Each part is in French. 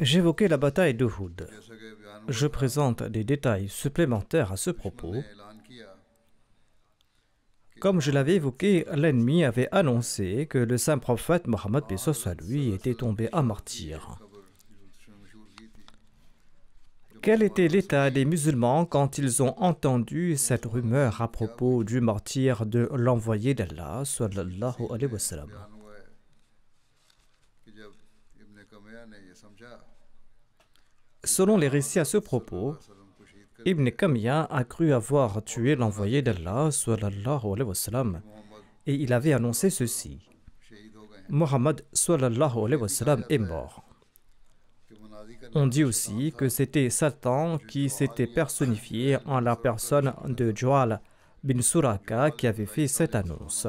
J'évoquais la bataille de Houd. Je présente des détails supplémentaires à ce propos. Comme je l'avais évoqué, l'ennemi avait annoncé que le saint prophète Mohammed lui était tombé à martyr. Quel était l'état des musulmans quand ils ont entendu cette rumeur à propos du martyr de l'envoyé d'Allah sallallahu alayhi wa sallam Selon les récits à ce propos, Ibn Kamya a cru avoir tué l'envoyé d'Allah sallallahu alayhi wa sallam et il avait annoncé ceci. Muhammad, sallallahu alayhi wa sallam est mort. On dit aussi que c'était Satan qui s'était personnifié en la personne de Joal bin Suraka qui avait fait cette annonce.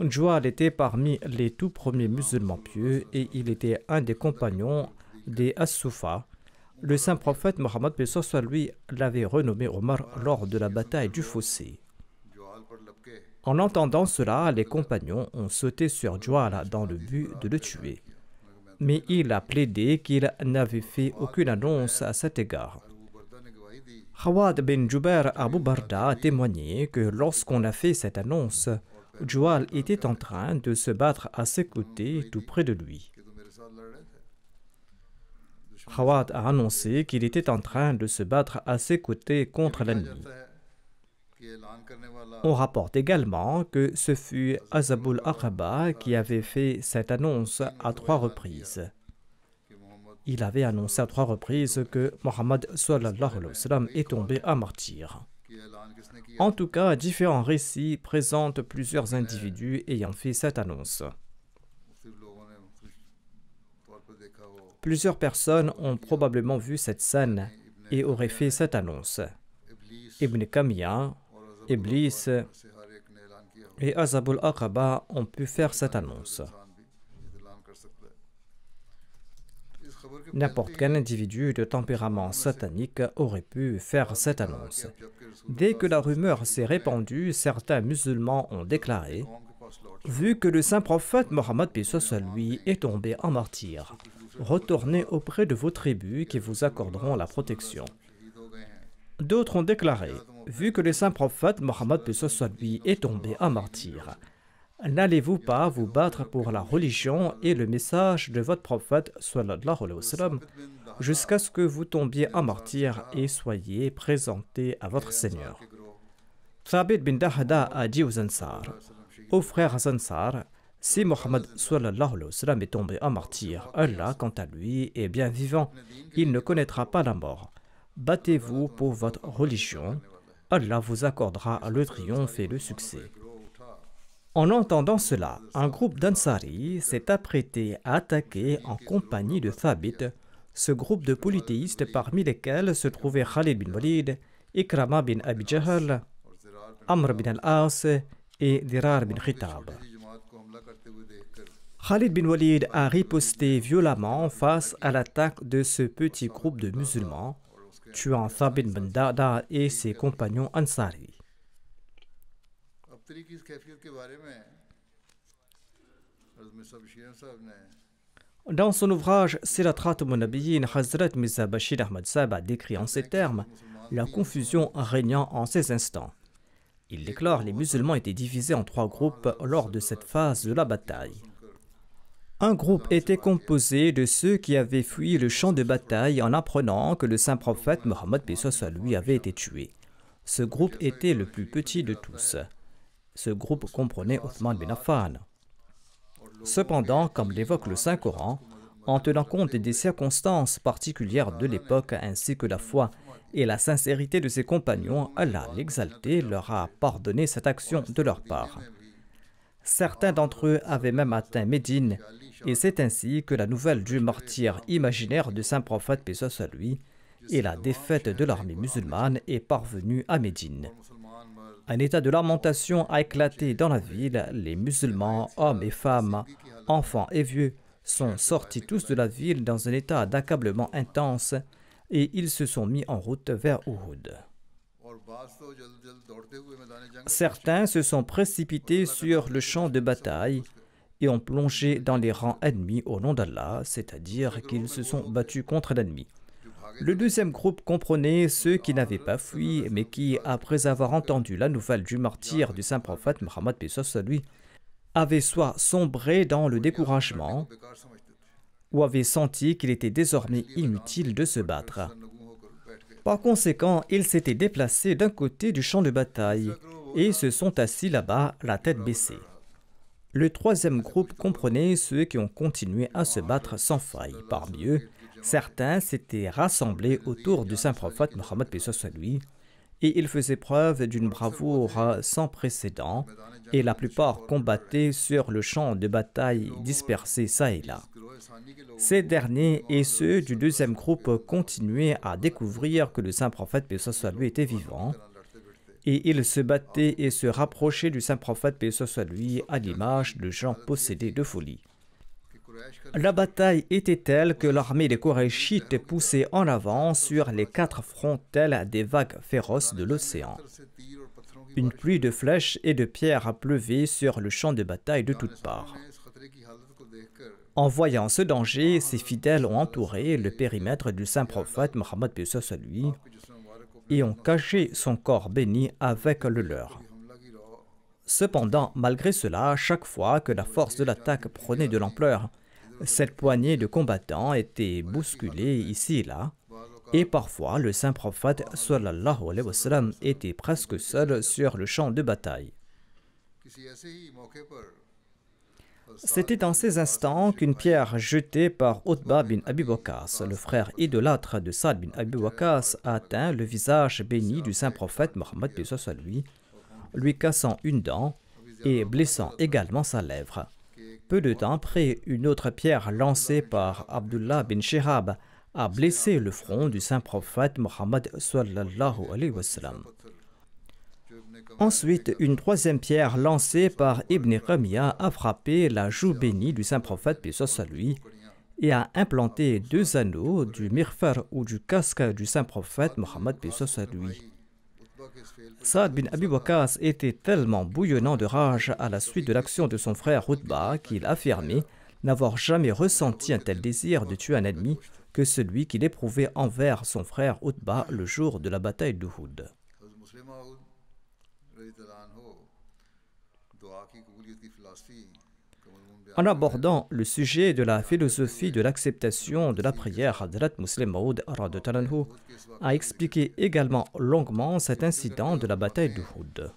Joal était parmi les tout premiers musulmans pieux et il était un des compagnons des as Le saint prophète Mohammed lui l'avait renommé Omar lors de la bataille du fossé. En entendant cela, les compagnons ont sauté sur Joal dans le but de le tuer mais il a plaidé qu'il n'avait fait aucune annonce à cet égard. Khawad bin Jubair Abu Barda a témoigné que lorsqu'on a fait cette annonce, Joual était en train de se battre à ses côtés, tout près de lui. Khawad a annoncé qu'il était en train de se battre à ses côtés contre l'ennemi. On rapporte également que ce fut Azabul Aqaba qui avait fait cette annonce à trois reprises. Il avait annoncé à trois reprises que Mohammed est tombé à martyr. En tout cas, différents récits présentent plusieurs individus ayant fait cette annonce. Plusieurs personnes ont probablement vu cette scène et auraient fait cette annonce. Ibn Kamiya, Iblis et Azabul Aqaba ont pu faire cette annonce. N'importe quel individu de tempérament satanique aurait pu faire cette annonce. Dès que la rumeur s'est répandue, certains musulmans ont déclaré Vu que le saint prophète Mohammed lui est tombé en martyr, retournez auprès de vos tribus qui vous accorderont la protection. D'autres ont déclaré Vu que le saint prophète Mohammed est tombé à martyr, n'allez-vous pas vous battre pour la religion et le message de votre prophète jusqu'à ce que vous tombiez à martyr et soyez présenté à votre Seigneur Thabit bin Dahada a dit aux Ansar Ô frère Ansar, si Mohammed est tombé un martyr, Allah, quant à lui, est bien vivant. Il ne connaîtra pas la mort battez-vous pour votre religion, Allah vous accordera le triomphe et le succès. En entendant cela, un groupe d'Ansari s'est apprêté à attaquer en compagnie de Thabit, ce groupe de polythéistes parmi lesquels se trouvaient Khalid bin Walid, Ikrama bin Abi Amr bin al-As et Dirar bin Khitab. Khalid bin Walid a riposté violemment face à l'attaque de ce petit groupe de musulmans tuant Thabit bin Dada et ses compagnons Ansari. Dans son ouvrage Siratrat Munabiyin, Hazrat Mirza Ahmad Saba décrit en ces termes la confusion régnant en ces instants. Il déclare les musulmans étaient divisés en trois groupes lors de cette phase de la bataille. Un groupe était composé de ceux qui avaient fui le champ de bataille en apprenant que le saint prophète Mohammed soit lui avait été tué. Ce groupe était le plus petit de tous. Ce groupe comprenait Othman Ben Affan. Cependant, comme l'évoque le Saint-Coran, en tenant compte des circonstances particulières de l'époque ainsi que la foi et la sincérité de ses compagnons, Allah l'exalté leur a pardonné cette action de leur part. Certains d'entre eux avaient même atteint Médine, et c'est ainsi que la nouvelle du martyr imaginaire de saint prophète Pesos à lui et la défaite de l'armée musulmane est parvenue à Médine. Un état de lamentation a éclaté dans la ville. Les musulmans, hommes et femmes, enfants et vieux, sont sortis tous de la ville dans un état d'accablement intense et ils se sont mis en route vers Uhud. Certains se sont précipités sur le champ de bataille et ont plongé dans les rangs ennemis au nom d'Allah, c'est-à-dire qu'ils se sont battus contre l'ennemi. Le deuxième groupe comprenait ceux qui n'avaient pas fui, mais qui, après avoir entendu la nouvelle du martyr du saint prophète Mohammed Pesos lui, avaient soit sombré dans le découragement, ou avaient senti qu'il était désormais inutile de se battre. Par conséquent, ils s'étaient déplacés d'un côté du champ de bataille et se sont assis là-bas, la tête baissée. Le troisième groupe comprenait ceux qui ont continué à se battre sans faille. Parmi eux, certains s'étaient rassemblés autour du saint prophète Mohammed lui et ils faisaient preuve d'une bravoure sans précédent et la plupart combattaient euh, sur le champ de bataille dispersé ça et là. Ces derniers et euh, ceux du deuxième groupe euh, continuaient à découvrir que le saint prophète lui était vivant et ils se battaient et se rapprochaient du saint prophète lui à l'image de gens possédés de folie. La bataille était telle que l'armée des korechites poussait en avant sur les quatre frontelles des vagues féroces de l'océan. Une pluie de flèches et de pierres a pleuvé sur le champ de bataille de toutes parts. En voyant ce danger, ses fidèles ont entouré le périmètre du saint prophète Mohammed à lui et ont caché son corps béni avec le leur. Cependant, malgré cela, chaque fois que la force de l'attaque prenait de l'ampleur, cette poignée de combattants était bousculée ici et là, et parfois le saint prophète sallallahu wa était presque seul sur le champ de bataille. C'était en ces instants qu'une pierre jetée par Utbah bin Abi le frère idolâtre de Saad bin Abi a atteint le visage béni du saint prophète Mohammed lui, lui cassant une dent et blessant également sa lèvre. Peu de temps après, une autre pierre lancée par Abdullah bin Shirab a blessé le front du saint prophète Mohammed. Ensuite, une troisième pierre lancée par Ibn Ramia a frappé la joue bénie du saint prophète lui et a implanté deux anneaux du mirfar ou du casque du saint prophète Mohammed lui. Saad bin Abi Waqas était tellement bouillonnant de rage à la suite de l'action de son frère Rutba qu'il affirmait n'avoir jamais ressenti un tel désir de tuer un ennemi que celui qu'il éprouvait envers son frère Utba le jour de la bataille d'Uhud. En abordant le sujet de la philosophie de l'acceptation de la prière, Hadrat Muslim Maud a expliqué également longuement cet incident de la bataille d'Uhud.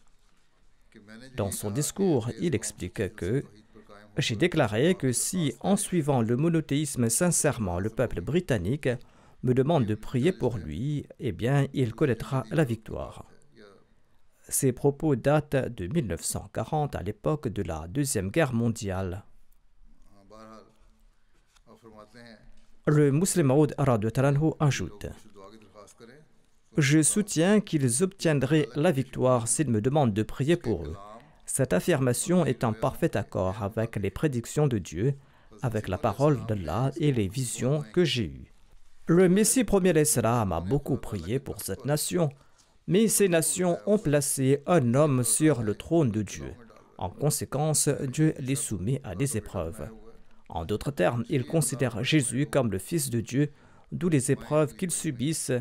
Dans son discours, il explique que j'ai déclaré que si, en suivant le monothéisme sincèrement, le peuple britannique me demande de prier pour lui, eh bien, il connaîtra la victoire. Ces propos datent de 1940, à l'époque de la Deuxième Guerre mondiale. Le musulman de Talanhu ajoute Je soutiens qu'ils obtiendraient la victoire s'ils me demandent de prier pour eux. Cette affirmation est en parfait accord avec les prédictions de Dieu, avec la parole d'Allah et les visions que j'ai eues. Le Messie premier a beaucoup prié pour cette nation, mais ces nations ont placé un homme sur le trône de Dieu. En conséquence, Dieu les soumet à des épreuves. En d'autres termes, ils considèrent Jésus comme le Fils de Dieu, d'où les épreuves qu'ils subissent,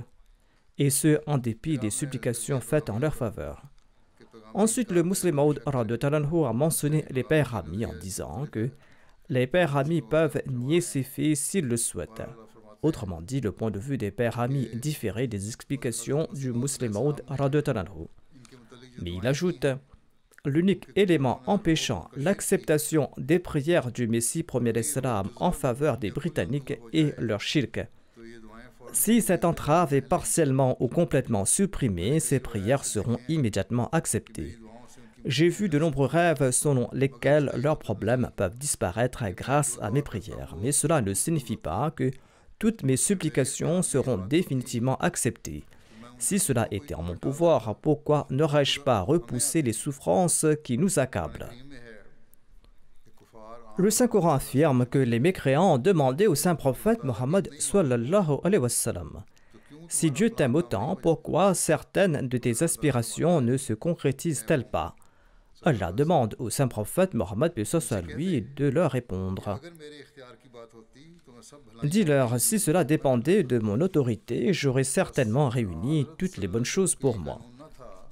et ce, en dépit des supplications faites en leur faveur. Ensuite, le musulman Maud a mentionné les pères amis en disant que les pères amis peuvent nier ses faits s'ils le souhaitent. Autrement dit, le point de vue des pères amis différait des explications du musulman Maud Mais il ajoute l'unique élément empêchant l'acceptation des prières du Messie premier Islam en faveur des Britanniques et leur shirk. Si cette entrave est partiellement ou complètement supprimée, ces prières seront immédiatement acceptées. J'ai vu de nombreux rêves selon lesquels leurs problèmes peuvent disparaître grâce à mes prières, mais cela ne signifie pas que toutes mes supplications seront définitivement acceptées. Si cela était en mon pouvoir, pourquoi n'aurais-je pas repoussé les souffrances qui nous accablent Le Saint-Coran affirme que les mécréants ont demandé au Saint-Prophète Mohammed Si Dieu t'aime autant, pourquoi certaines de tes aspirations ne se concrétisent-elles pas Allah demande au Saint-Prophète Mohammed lui de leur répondre Dis-leur, si cela dépendait de mon autorité, j'aurais certainement réuni toutes les bonnes choses pour moi.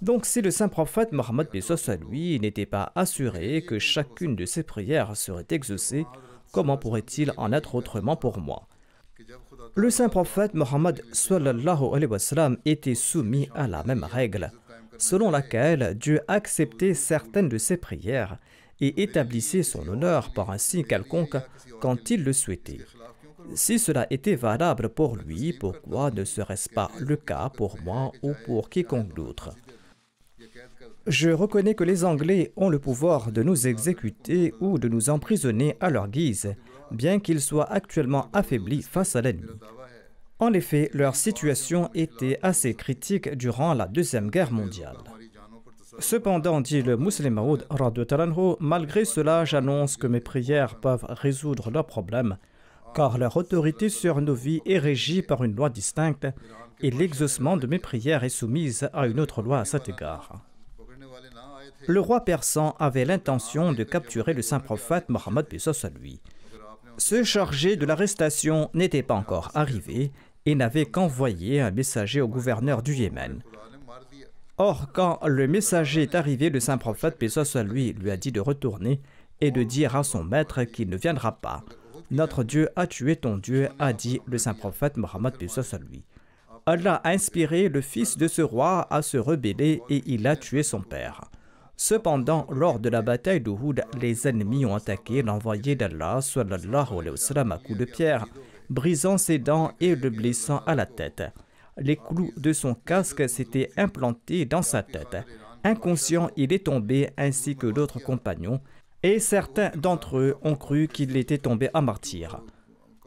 Donc si le saint prophète Mohammed à lui n'était pas assuré que chacune de ses prières serait exaucée, comment pourrait-il en être autrement pour moi Le saint prophète Mohammed était soumis à la même règle, selon laquelle Dieu acceptait certaines de ses prières et établissait son honneur par un signe quelconque quand il le souhaitait. Si cela était valable pour lui, pourquoi ne serait-ce pas le cas pour moi ou pour quiconque d'autre Je reconnais que les Anglais ont le pouvoir de nous exécuter ou de nous emprisonner à leur guise, bien qu'ils soient actuellement affaiblis face à l'ennemi. En effet, leur situation était assez critique durant la Deuxième Guerre mondiale. Cependant, dit le musulman Maoud, malgré cela, j'annonce que mes prières peuvent résoudre leurs problèmes, car leur autorité sur nos vies est régie par une loi distincte et l'exaucement de mes prières est soumise à une autre loi à cet égard. Le roi persan avait l'intention de capturer le saint prophète Mohammed Bissos à lui. Ce chargé de l'arrestation n'était pas encore arrivé et n'avait qu'envoyé un messager au gouverneur du Yémen Or, quand le messager est arrivé, le saint prophète, lui, lui a dit de retourner et de dire à son maître qu'il ne viendra pas. Notre Dieu a tué ton Dieu, a dit le saint prophète Mohammed, paix soit lui. Allah a inspiré le fils de ce roi à se rebeller et il a tué son père. Cependant, lors de la bataille d'Uhud, les ennemis ont attaqué l'envoyé d'Allah, sallallahu alayhi wa sallam, à coups de pierre, brisant ses dents et le blessant à la tête les clous de son casque s'étaient implantés dans sa tête. Inconscient, il est tombé ainsi que d'autres compagnons, et certains d'entre eux ont cru qu'il était tombé à martyr.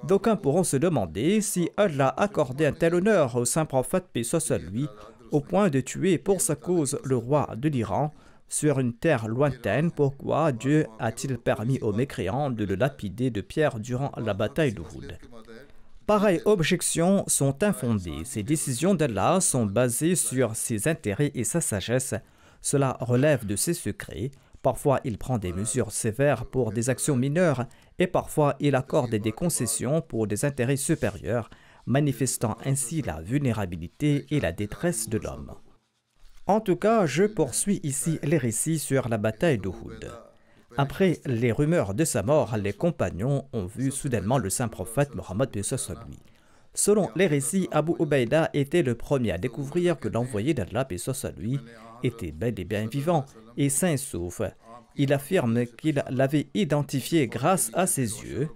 D'aucuns pourront se demander si Allah accordait un tel honneur au saint prophète P soit lui, au point de tuer pour sa cause le roi de l'Iran sur une terre lointaine, pourquoi Dieu a-t-il permis aux mécréants de le lapider de pierre durant la bataille d'Uhud Pareilles objections sont infondées. Ces décisions d'Allah sont basées sur ses intérêts et sa sagesse. Cela relève de ses secrets. Parfois, il prend des mesures sévères pour des actions mineures et parfois, il accorde des concessions pour des intérêts supérieurs, manifestant ainsi la vulnérabilité et la détresse de l'homme. En tout cas, je poursuis ici les récits sur la bataille d'Uhud. Après les rumeurs de sa mort, les compagnons ont vu soudainement le saint prophète Mohammed lui. Selon les récits, Abu Ubaïda était le premier à découvrir que l'envoyé d'Allah lui était bel et bien vivant et sain sauf. Il affirme qu'il l'avait identifié grâce à ses yeux,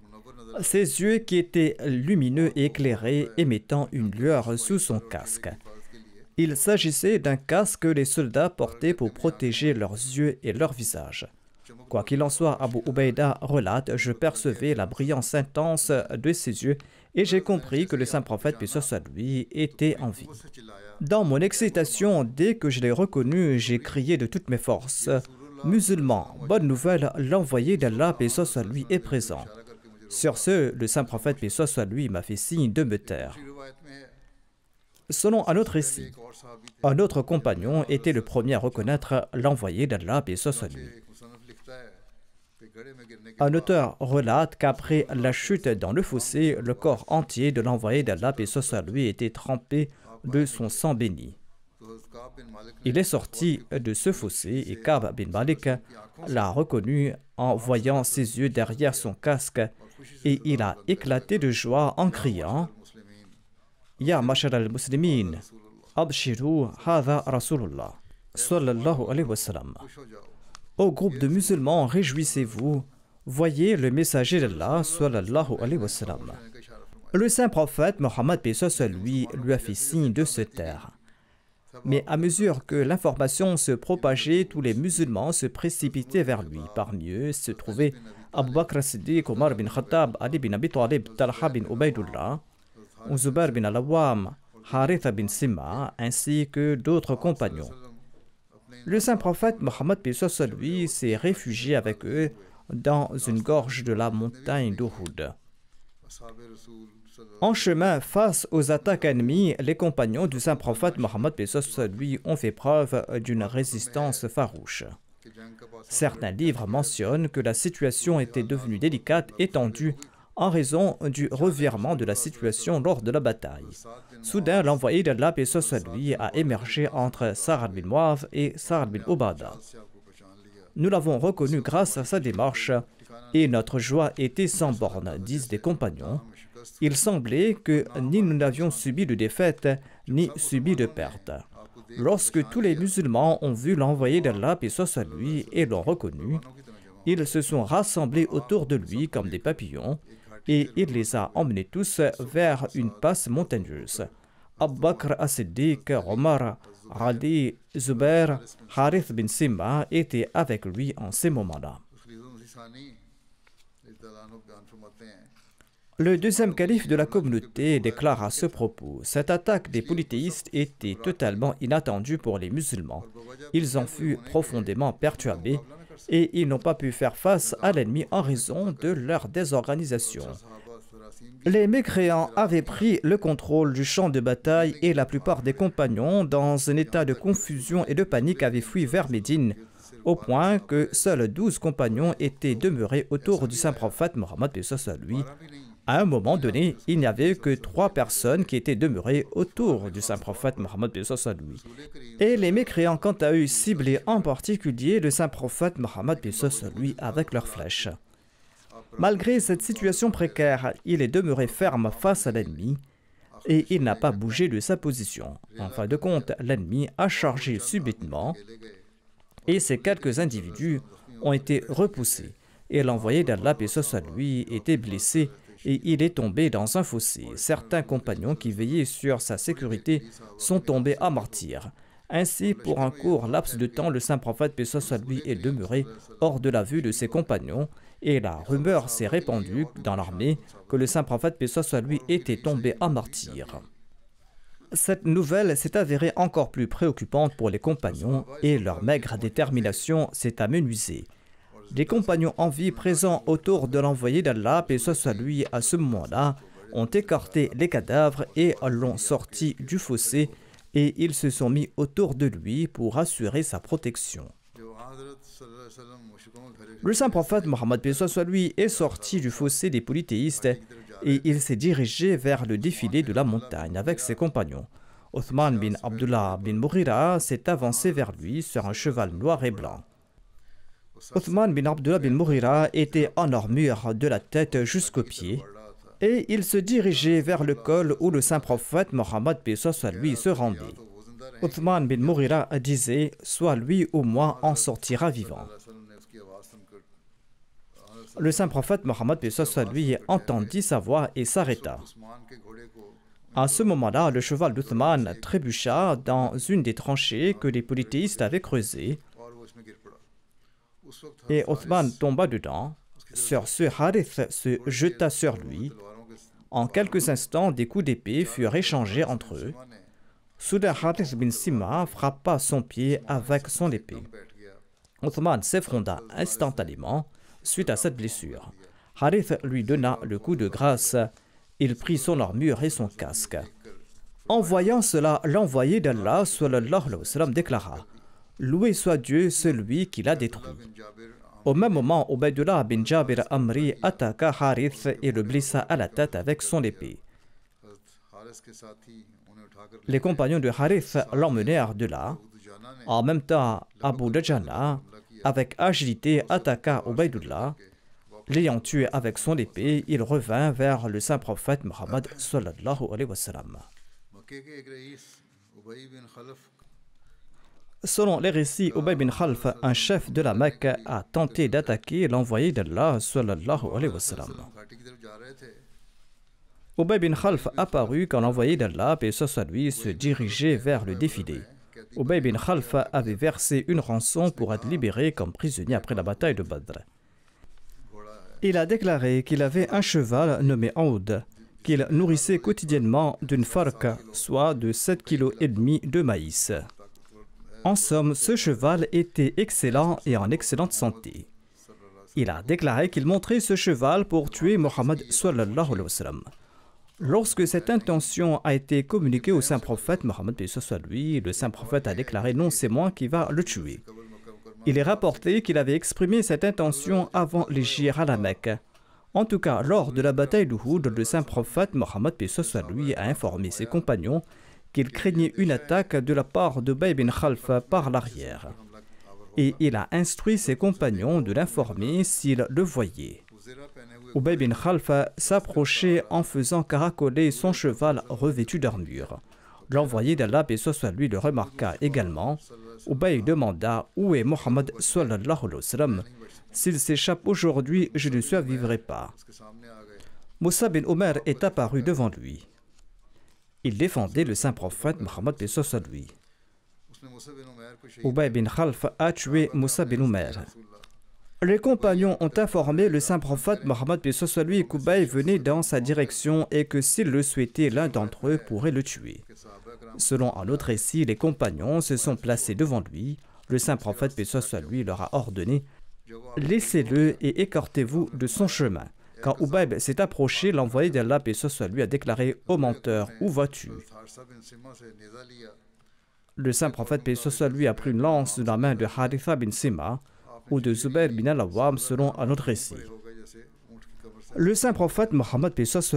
ses yeux qui étaient lumineux et éclairés, émettant une lueur sous son casque. Il s'agissait d'un casque que les soldats portaient pour protéger leurs yeux et leur visage. Quoi qu'il en soit, Abu Ubaida relate Je percevais la brillance intense de ses yeux et j'ai compris que le saint prophète, puisse sur lui, était en vie. Dans mon excitation, dès que je l'ai reconnu, j'ai crié de toutes mes forces Musulman, bonne nouvelle, l'envoyé d'Allah, paix soit lui, est présent. Sur ce, le saint prophète, paix soit lui, m'a fait signe de me taire. Selon un autre récit, un autre compagnon était le premier à reconnaître l'envoyé d'Allah, paix soit lui. Un auteur relate qu'après la chute dans le fossé, le corps entier de l'envoyé d'Allah, et lui, était trempé de son sang béni. Il est sorti de ce fossé et Kab bin Malik l'a reconnu en voyant ses yeux derrière son casque et il a éclaté de joie en criant Ya Mashar al-Muslimin, Abshiru Hadha Rasulullah. Sallallahu alayhi wa sallam. Ô groupe de musulmans, réjouissez-vous. Voyez le messager d'Allah, sallallahu alayhi wa Le saint prophète Mohammed lui, lui a fait signe de se taire. Mais à mesure que l'information se propageait, tous les musulmans se précipitaient vers lui. Parmi eux se trouvaient Abu Bakr Siddiq, Omar bin Khattab, Ali bin Abi Talib, Talha bin Ubaidullah, Uzubar bin Alawam, Haritha bin Sima, ainsi que d'autres compagnons. Le saint prophète Mohammed lui s'est réfugié avec eux dans une gorge de la montagne d'Uhud. En chemin, face aux attaques ennemies, les compagnons du saint prophète Mohammed lui ont fait preuve d'une résistance farouche. Certains livres mentionnent que la situation était devenue délicate et tendue en raison du revirement de la situation lors de la bataille. Soudain, l'envoyé d'Allah et lui a émergé entre Sarad bin et Sarad bin Obada. Nous l'avons reconnu grâce à sa démarche et notre joie était sans borne, disent des compagnons. Il semblait que ni nous n'avions subi de défaite, ni subi de perte. Lorsque tous les musulmans ont vu l'envoyé d'Allah et à lui et l'ont reconnu, ils se sont rassemblés autour de lui comme des papillons et il les a emmenés tous vers une passe montagneuse. Abbakr as-Siddiq, Omar, Ali, Zubair, Harith bin Simba étaient avec lui en ces moments-là. Le deuxième calife de la communauté déclare à ce propos Cette attaque des polythéistes était totalement inattendue pour les musulmans. Ils en furent profondément perturbés et ils n'ont pas pu faire face à l'ennemi en raison de leur désorganisation. Les mécréants avaient pris le contrôle du champ de bataille et la plupart des compagnons, dans un état de confusion et de panique, avaient fui vers Médine, au point que seuls douze compagnons étaient demeurés autour du saint prophète Mohammed lui à un moment donné, il n'y avait que trois personnes qui étaient demeurées autour du saint prophète Mohammed lui. Et les mécréants, quant à eux, ciblaient en particulier le saint prophète Mohammed lui avec leurs flèches. Malgré cette situation précaire, il est demeuré ferme face à l'ennemi et il n'a pas bougé de sa position. En fin de compte, l'ennemi a chargé subitement et ces quelques individus ont été repoussés. Et l'envoyé d'Allah, et à lui, était blessé et il est tombé dans un fossé. Certains compagnons qui veillaient sur sa sécurité sont tombés à martyr. Ainsi, pour un court laps de temps, le saint prophète Pessoa soit lui est demeuré hors de la vue de ses compagnons et la rumeur s'est répandue dans l'armée que le saint prophète Pessoa soit lui était tombé à martyr. Cette nouvelle s'est avérée encore plus préoccupante pour les compagnons et leur maigre détermination s'est amenuisée. Les compagnons en vie présents autour de l'envoyé d'Allah, et soit lui à ce moment-là, ont écarté les cadavres et l'ont sorti du fossé et ils se sont mis autour de lui pour assurer sa protection. Le saint prophète Mohammed soit lui est sorti du fossé des polythéistes et il s'est dirigé vers le défilé de la montagne avec ses compagnons. Othman bin Abdullah bin Mourira s'est avancé vers lui sur un cheval noir et blanc. Othman bin Abdullah bin Mourira était en armure de la tête jusqu'aux pieds et il se dirigeait vers le col où le saint prophète Mohammed lui se rendait. Othman bin Mourira disait Soit lui ou moi en sortira vivant. Le saint prophète Mohammed lui entendit sa voix et s'arrêta. À ce moment-là, le cheval d'Othman trébucha dans une des tranchées que les polythéistes avaient creusées et Othman tomba dedans. Sur ce, Harith se jeta sur lui. En quelques instants, des coups d'épée furent échangés entre eux. Soudain, Harith bin Sima frappa son pied avec son épée. Othman s'effronda instantanément suite à cette blessure. Harith lui donna le coup de grâce. Il prit son armure et son casque. En voyant cela, l'envoyé d'Allah sallallahu déclara Loué soit Dieu celui qui la détruit. Au même moment, Ubaydullah bin Jabir Amri attaqua Harith et le blessa à la tête avec son épée. Les compagnons de Harith l'emmenèrent de là. En même temps, Abu Dajjana, avec agilité, attaqua Ubaydullah. L'ayant tué avec son épée, il revint vers le saint prophète Mohammed. Selon les récits, Ubay bin Khalf, un chef de la Mecque, a tenté d'attaquer l'envoyé d'Allah. Ubay bin Khalf apparut quand l'envoyé d'Allah, et ce se dirigeait vers le défilé. Ubay bin Khalf avait versé une rançon pour être libéré comme prisonnier après la bataille de Badr. Il a déclaré qu'il avait un cheval nommé Aoud, qu'il nourrissait quotidiennement d'une farka, soit de 7,5 kg de maïs. En somme, ce cheval était excellent et en excellente santé. Il a déclaré qu'il montrait ce cheval pour tuer Mohammed sallallahu alayhi wa Lorsque cette intention a été communiquée au saint prophète Mohammed lui, le saint prophète a déclaré non c'est moi qui va le tuer. Il est rapporté qu'il avait exprimé cette intention avant les Jir à la Mecque. En tout cas, lors de la bataille Houd, le saint prophète Mohammed lui a informé ses compagnons qu'il craignait une attaque de la part de Bay bin Khalfa par l'arrière. Et il a instruit ses compagnons de l'informer s'il le voyait. Ubay bin Khalfa s'approchait en faisant caracoler son cheval revêtu d'armure. L'envoyé d'Allah, et lui, le remarqua également. Ubay demanda Où est Mohammed S'il s'échappe aujourd'hui, je ne survivrai pas. Moussa bin Omer est apparu devant lui. Il défendait le saint prophète Mohammed lui. Ubay bin Khalf a tué Moussa bin Umair. Les compagnons ont informé le saint prophète Mohammed lui qu'Ubay venait dans sa direction et que s'il le souhaitait, l'un d'entre eux pourrait le tuer. Selon un autre récit, les compagnons se sont placés devant lui. Le saint prophète lui leur a ordonné Laissez-le et écartez-vous de son chemin. Quand Ubayb s'est approché, l'envoyé d'Allah, paix lui, a déclaré Ô menteur, où vas-tu Le saint prophète, lui, a pris une lance de la main de Haritha bin Sima ou de Zubair bin al awam selon un autre récit. Le saint prophète Mohammed,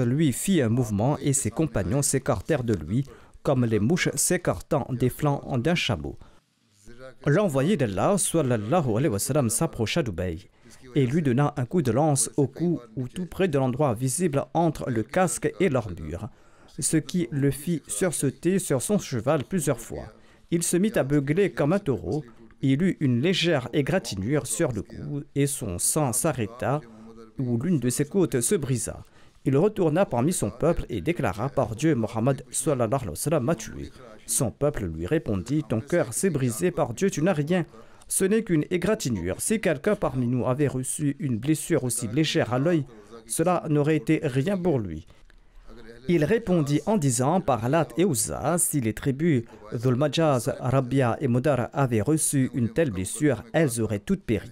lui, fit un mouvement et ses compagnons s'écartèrent de lui, comme les mouches s'écartant des flancs d'un chameau. L'envoyé d'Allah, s'approcha d'Ubayb et lui donna un coup de lance au cou ou tout près de l'endroit visible entre le casque et l'armure, ce qui le fit sursauter sur son cheval plusieurs fois. Il se mit à beugler comme un taureau, il eut une légère égratignure sur le cou et son sang s'arrêta ou l'une de ses côtes se brisa. Il retourna parmi son peuple et déclara par Dieu Mohammed sallallahu alayhi wa sallam m'a tué. Son peuple lui répondit Ton cœur s'est brisé par Dieu, tu n'as rien. Ce n'est qu'une égratignure. Si quelqu'un parmi nous avait reçu une blessure aussi légère à l'œil, cela n'aurait été rien pour lui. Il répondit en disant par Lat et Ouza, si les tribus d'Ulmajaz, Rabia et Modar avaient reçu une telle blessure, elles auraient toutes péri.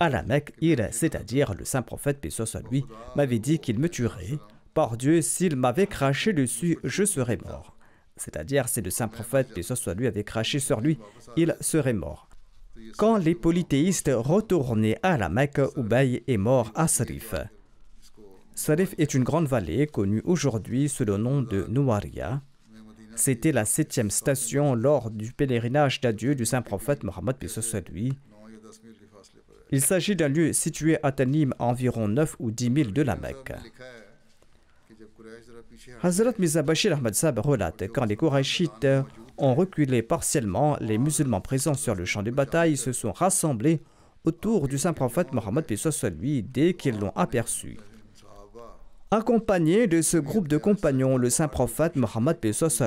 À la Mecque, il, c'est-à-dire le saint prophète, paix soit lui, m'avait dit qu'il me tuerait. Par Dieu, s'il m'avait craché dessus, je serais mort. C'est-à-dire, si le saint prophète, paix soit lui, avait craché sur lui, il serait mort quand les polythéistes retournaient à la Mecque, Ubaye est mort à Sarif. Sarif est une grande vallée connue aujourd'hui sous le nom de Nouaria. C'était la septième station lors du pèlerinage d'adieu du saint prophète Mohammed lui. Il s'agit d'un lieu situé à Tanim à environ 9 ou 10 milles de la Mecque. Hazrat Mirza Ahmad Sab relate quand les Qurayshites ont reculé partiellement, les musulmans présents sur le champ de bataille se sont rassemblés autour du saint prophète Mohammed lui dès qu'ils l'ont aperçu. Accompagné de ce groupe de compagnons, le saint prophète Mohammed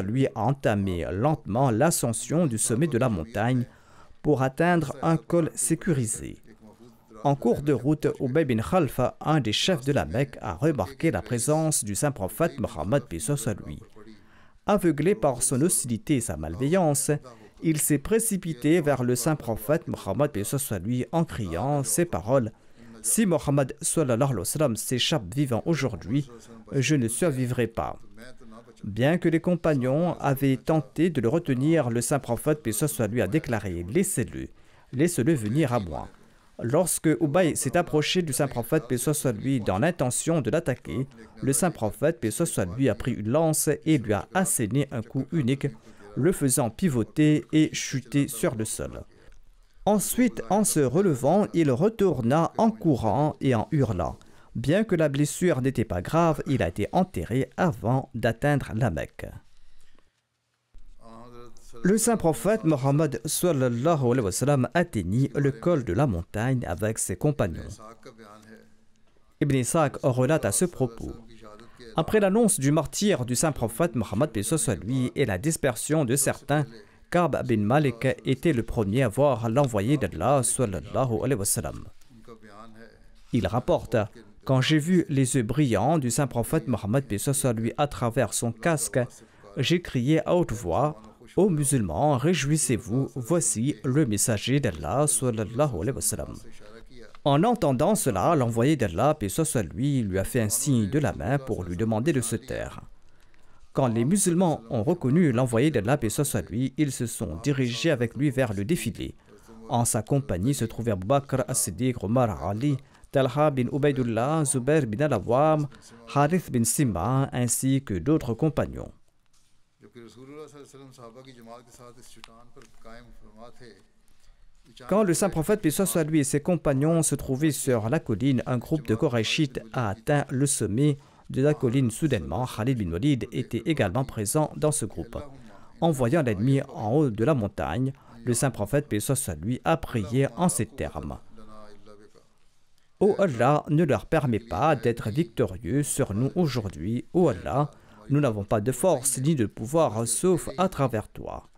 lui a entamé lentement l'ascension du sommet de la montagne pour atteindre un col sécurisé. En cours de route, au bin Khalfa, un des chefs de la Mecque, a remarqué la présence du saint prophète Mohammed à lui. Aveuglé par son hostilité et sa malveillance, il s'est précipité vers le saint prophète Mohammed à lui en criant ces paroles Si Mohammed s'échappe vivant aujourd'hui, je ne survivrai pas. Bien que les compagnons avaient tenté de le retenir, le saint prophète Pessoa lui a déclaré Laissez-le, laissez-le venir à moi. Lorsque Ubay s'est approché du saint prophète paix dans l'intention de l'attaquer, le saint prophète paix lui a pris une lance et lui a asséné un coup unique, le faisant pivoter et chuter sur le sol. Ensuite, en se relevant, il retourna en courant et en hurlant. Bien que la blessure n'était pas grave, il a été enterré avant d'atteindre la Mecque. Le saint prophète Mohammed atteignit le col de la montagne avec ses compagnons. Ibn Isaac relate à ce propos. Après l'annonce du martyr du saint prophète Mohammed lui et la dispersion de certains, Kab bin Malik était le premier à voir l'envoyé d'Allah. Il rapporte Quand j'ai vu les yeux brillants du saint prophète Mohammed lui à travers son casque, j'ai crié à haute voix Ô musulmans, réjouissez-vous, voici le messager d'Allah sallallahu alayhi wa sallam. En entendant cela, l'envoyé d'Allah, paix soit lui, lui a fait un signe de la main pour lui demander de se taire. Quand les musulmans ont reconnu l'envoyé d'Allah, paix soit lui, ils se sont dirigés avec lui vers le défilé. En sa compagnie se trouvaient Bakr As-Siddiq, Omar Ali, Talha bin Ubaidullah, Zubair bin al awam Harith bin Sima, ainsi que d'autres compagnons. Quand le saint prophète, paix soit lui et ses compagnons, se trouvaient sur la colline, un groupe de Korachites a atteint le sommet de la colline soudainement. Khalid bin Walid était également présent dans ce groupe. En voyant l'ennemi en haut de la montagne, le saint prophète, paix soit lui, a prié en ces termes. Ô oh Allah, ne leur permet pas d'être victorieux sur nous aujourd'hui. Ô oh Allah, nous n'avons pas de force ni de pouvoir sauf à travers toi.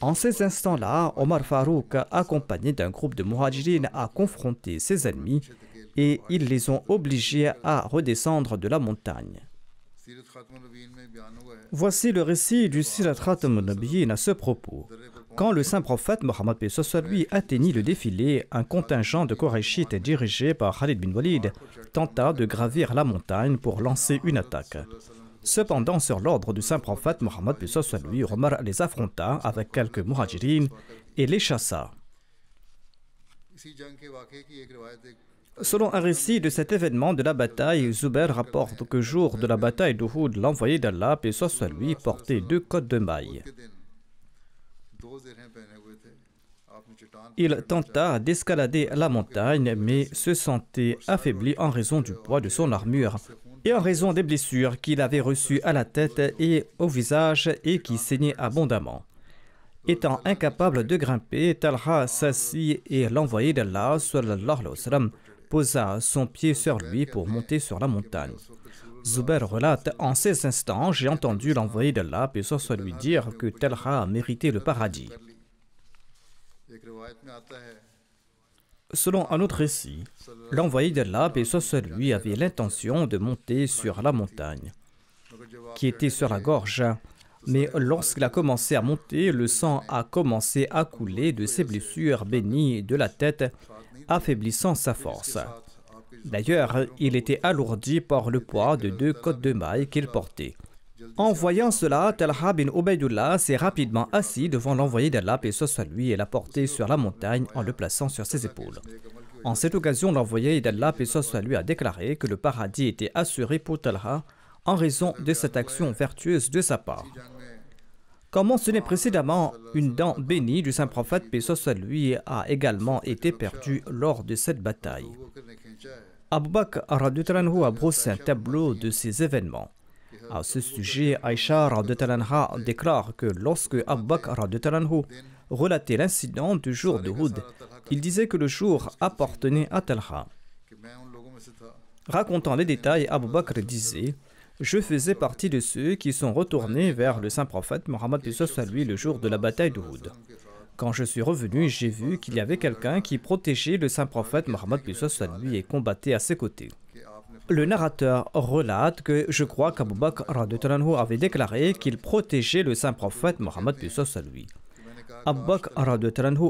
En ces instants-là, Omar Farouk, accompagné d'un groupe de muhajirines, a confronté ses ennemis et ils les ont obligés à redescendre de la montagne. Voici le récit du Sirat Khatam à ce propos. Quand le saint prophète Mohammed lui atteignit le défilé, un contingent de Korachites dirigé par Khalid bin Walid tenta de gravir la montagne pour lancer une attaque. Cependant, sur l'ordre du saint prophète Mohammed lui, Omar les affronta avec quelques muhajirines et les chassa. Selon un récit de cet événement de la bataille, Zubair rapporte que jour de la bataille d'Uhud, l'envoyé d'Allah, et soit portait deux cotes de mailles. Il tenta d'escalader la montagne, mais se sentait affaibli en raison du poids de son armure et en raison des blessures qu'il avait reçues à la tête et au visage et qui saignaient abondamment. Étant incapable de grimper, Talha s'assit et l'envoyé d'Allah posa son pied sur lui pour monter sur la montagne. Zubair relate En ces instants, j'ai entendu l'envoyé d'Allah et soit lui dire que Talha méritait le paradis. Selon un autre récit, l'envoyé de et seul lui, avait l'intention de monter sur la montagne, qui était sur la gorge. Mais lorsqu'il a commencé à monter, le sang a commencé à couler de ses blessures bénies de la tête, affaiblissant sa force. D'ailleurs, il était alourdi par le poids de deux côtes de mailles qu'il portait. En voyant cela, Talha bin Ubaidullah s'est rapidement assis devant l'envoyé d'Allah, et lui, et l'a porté sur la montagne en le plaçant sur ses épaules. En cette occasion, l'envoyé d'Allah, et lui, a déclaré que le paradis était assuré pour Talha en raison de cette action vertueuse de sa part. Comme mentionné précédemment, une dent bénie du saint prophète, paix lui, a également été perdue lors de cette bataille. Abu Bakr a brossé un tableau de ces événements. À ce sujet, Aïcha Radetalanha déclare que lorsque Bakr Radutalanhu relatait l'incident du jour de Houd, il disait que le jour appartenait à Talha. Racontant les détails, Abu Bakr disait Je faisais partie de ceux qui sont retournés vers le saint prophète Mohammed à lui le jour de la bataille de Houd. Quand je suis revenu, j'ai vu qu'il y avait quelqu'un qui protégeait le saint prophète Mohammed lui et combattait à ses côtés le narrateur relate que je crois qu'Abu Bakr avait déclaré qu'il protégeait le saint prophète Mohammed à lui. Abu Bakr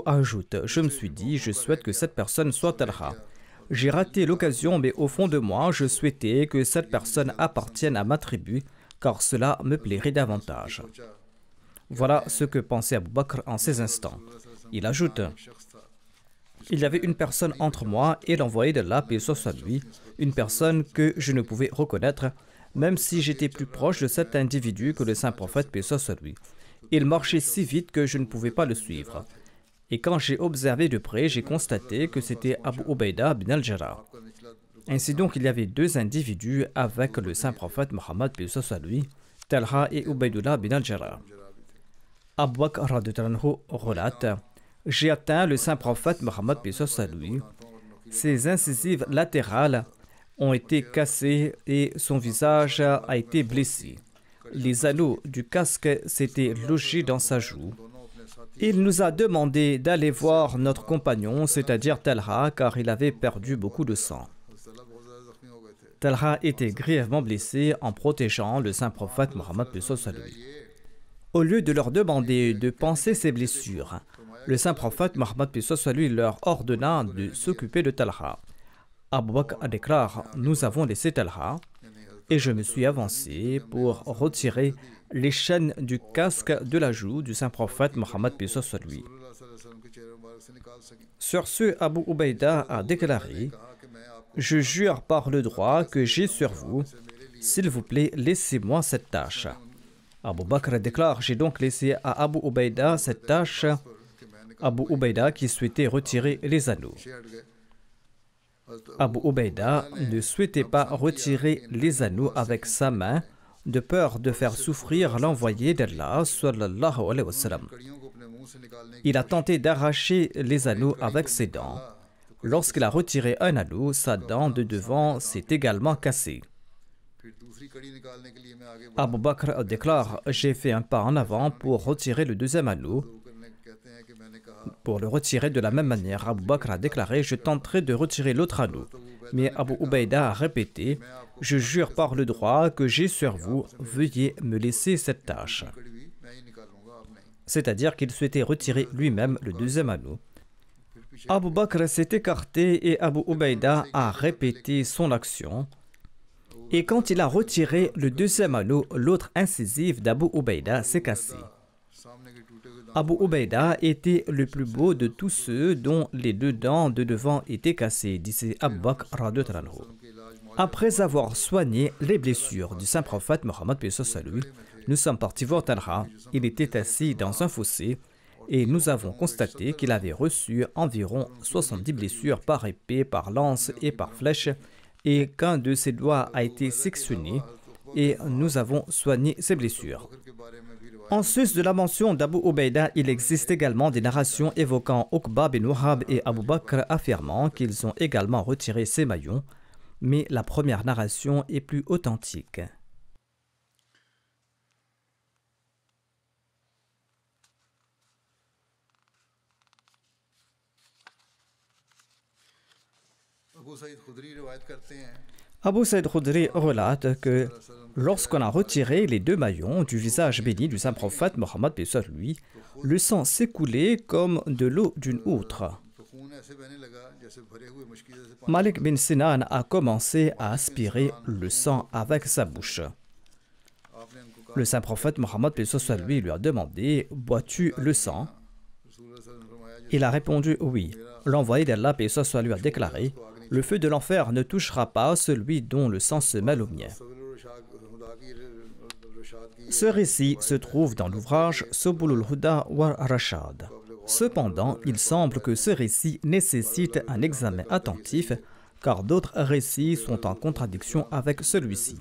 ajoute Je me suis dit, je souhaite que cette personne soit Talha. J'ai raté l'occasion, mais au fond de moi, je souhaitais que cette personne appartienne à ma tribu, car cela me plairait davantage. Voilà ce que pensait Abu Bakr en ces instants. Il ajoute il y avait une personne entre moi et l'envoyé de la paix lui, une personne que je ne pouvais reconnaître, même si j'étais plus proche de cet individu que le saint prophète paix soit lui. Il marchait si vite que je ne pouvais pas le suivre. Et quand j'ai observé de près, j'ai constaté que c'était Abu Ubaida bin al-Jarrah. Ainsi donc, il y avait deux individus avec le saint prophète Mohammed soit lui, Talha et Ubaidullah bin al-Jarrah. Abu Bakr relate j'ai atteint le saint prophète Mohammed lui. Ses incisives latérales ont été cassées et son visage a été blessé. Les anneaux du casque s'étaient logés dans sa joue. Il nous a demandé d'aller voir notre compagnon, c'est-à-dire Talha, car il avait perdu beaucoup de sang. Talha était grièvement blessé en protégeant le saint prophète Mohammed lui. Au lieu de leur demander de panser ses blessures, le saint prophète Mohammed lui leur ordonna de s'occuper de Talha. Abu Bakr déclare Nous avons laissé Talha et je me suis avancé pour retirer les chaînes du casque de la joue du saint prophète Mohammed lui. Sur ce, Abu Ubaïda a déclaré Je jure par le droit que j'ai sur vous, s'il vous plaît, laissez-moi cette tâche. Abu Bakr déclare J'ai donc laissé à Abu Ubaïda cette tâche Abu Ubaïda qui souhaitait retirer les anneaux. Abu Ubaïda ne souhaitait pas retirer les anneaux avec sa main de peur de faire souffrir l'envoyé d'Allah. Il a tenté d'arracher les anneaux avec ses dents. Lorsqu'il a retiré un anneau, sa dent de devant s'est également cassée. Abu Bakr déclare J'ai fait un pas en avant pour retirer le deuxième anneau, pour le retirer de la même manière. Abu Bakr a déclaré Je tenterai de retirer l'autre anneau. Mais Abu Ubaïda a répété Je jure par le droit que j'ai sur vous, veuillez me laisser cette tâche. C'est-à-dire qu'il souhaitait retirer lui-même le deuxième anneau. Abu Bakr s'est écarté et Abu Ubaïda a répété son action. Et quand il a retiré le deuxième anneau, l'autre incisive d'Abu Ubaïda s'est cassée. Abu Ubaida était le plus beau de tous ceux dont les deux dents de devant étaient cassées, disait Abu Bakr Après avoir soigné les blessures du saint prophète Mohammed nous sommes partis voir Talha. Il était assis dans un fossé et nous avons constaté qu'il avait reçu environ 70 blessures par épée, par lance et par flèche et qu'un de ses doigts a été sectionné et nous avons soigné ses blessures. En sus de la mention d'Abu Obeida, il existe également des narrations évoquant Okbab et Wahab et Abu Bakr affirmant qu'ils ont également retiré ses maillons, mais la première narration est plus authentique. Abu Saïd Khudri relate que Lorsqu'on a retiré les deux maillons du visage béni du saint prophète Mohammed lui, le sang s'écoulait comme de l'eau d'une outre. Malik bin Sinan a commencé à aspirer le sang avec sa bouche. Le saint prophète Mohammed lui lui a demandé Bois-tu le sang Il a répondu Oui. L'envoyé d'Allah lui a déclaré Le feu de l'enfer ne touchera pas celui dont le sang se mêle au mien. Ce récit se trouve dans l'ouvrage Sobulul Huda wa Rashad. Cependant, il semble que ce récit nécessite un examen attentif, car d'autres récits sont en contradiction avec celui-ci.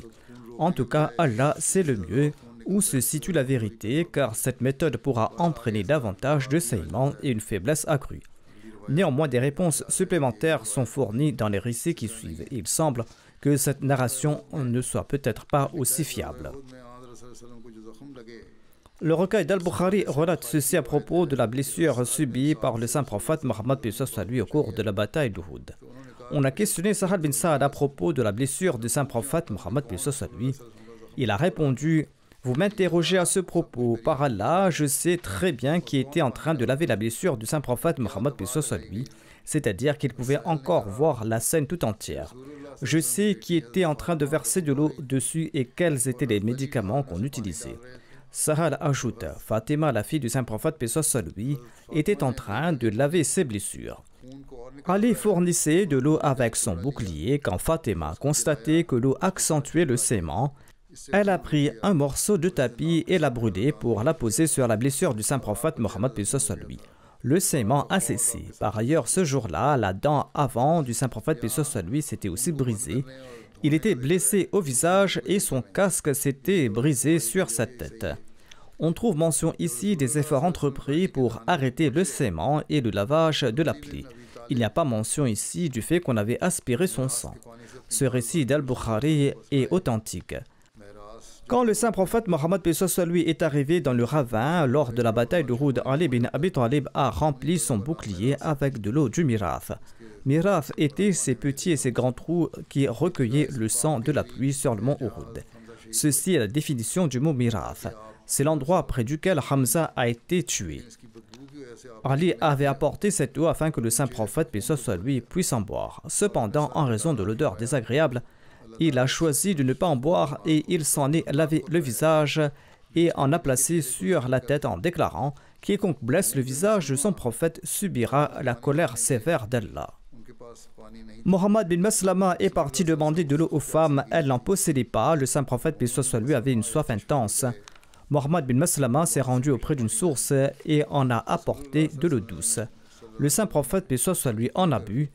En tout cas, Allah sait le mieux où se situe la vérité, car cette méthode pourra entraîner davantage de saignements et une faiblesse accrue. Néanmoins, des réponses supplémentaires sont fournies dans les récits qui suivent. Il semble que cette narration ne soit peut-être pas aussi fiable. Le recueil d'Al-Bukhari relate ceci à propos de la blessure subie par le saint prophète Mohammed lui au cours de la bataille d'Uhud. On a questionné Sahal bin Saad à propos de la blessure du saint prophète Mohammed lui. Il a répondu Vous m'interrogez à ce propos. Par Allah, je sais très bien qui était en train de laver la blessure du saint prophète Mohammed lui c'est-à-dire qu'il pouvait encore voir la scène tout entière. Je sais qui était en train de verser de l'eau dessus et quels étaient les médicaments qu'on utilisait. Sahal ajoute, Fatima, la fille du saint prophète sur lui, était en train de laver ses blessures. Ali fournissait de l'eau avec son bouclier quand Fatima constatait que l'eau accentuait le sément. Elle a pris un morceau de tapis et l'a brûlé pour la poser sur la blessure du saint prophète Mohammed sur lui le saignement a cessé. Par ailleurs, ce jour-là, la dent avant du saint prophète, P. à lui, s'était aussi brisée. Il était blessé au visage et son casque s'était brisé sur sa tête. On trouve mention ici des efforts entrepris pour arrêter le saignement et le lavage de la plaie. Il n'y a pas mention ici du fait qu'on avait aspiré son sang. Ce récit d'Al-Bukhari est authentique. Quand le saint prophète Mohammed lui est arrivé dans le ravin lors de la bataille de Roud, Ali bin Abi Talib a rempli son bouclier avec de l'eau du Miraf. Miraf était ces petits et ces grands trous qui recueillaient le sang de la pluie sur le mont Uhud. Ceci est la définition du mot Miraf. C'est l'endroit près duquel Hamza a été tué. Ali avait apporté cette eau afin que le saint prophète, soit lui, puisse en boire. Cependant, en raison de l'odeur désagréable, il a choisi de ne pas en boire et il s'en est lavé le visage et en a placé sur la tête en déclarant Quiconque blesse le visage de son prophète subira la colère sévère d'Allah. Mohammed bin Maslama est parti demander de l'eau aux femmes. Elles n'en possédaient pas. Le saint prophète, paix soit lui, avait une soif intense. Mohammed bin Maslama s'est rendu auprès d'une source et en a apporté de l'eau douce. Le saint prophète, paix soit lui, en a bu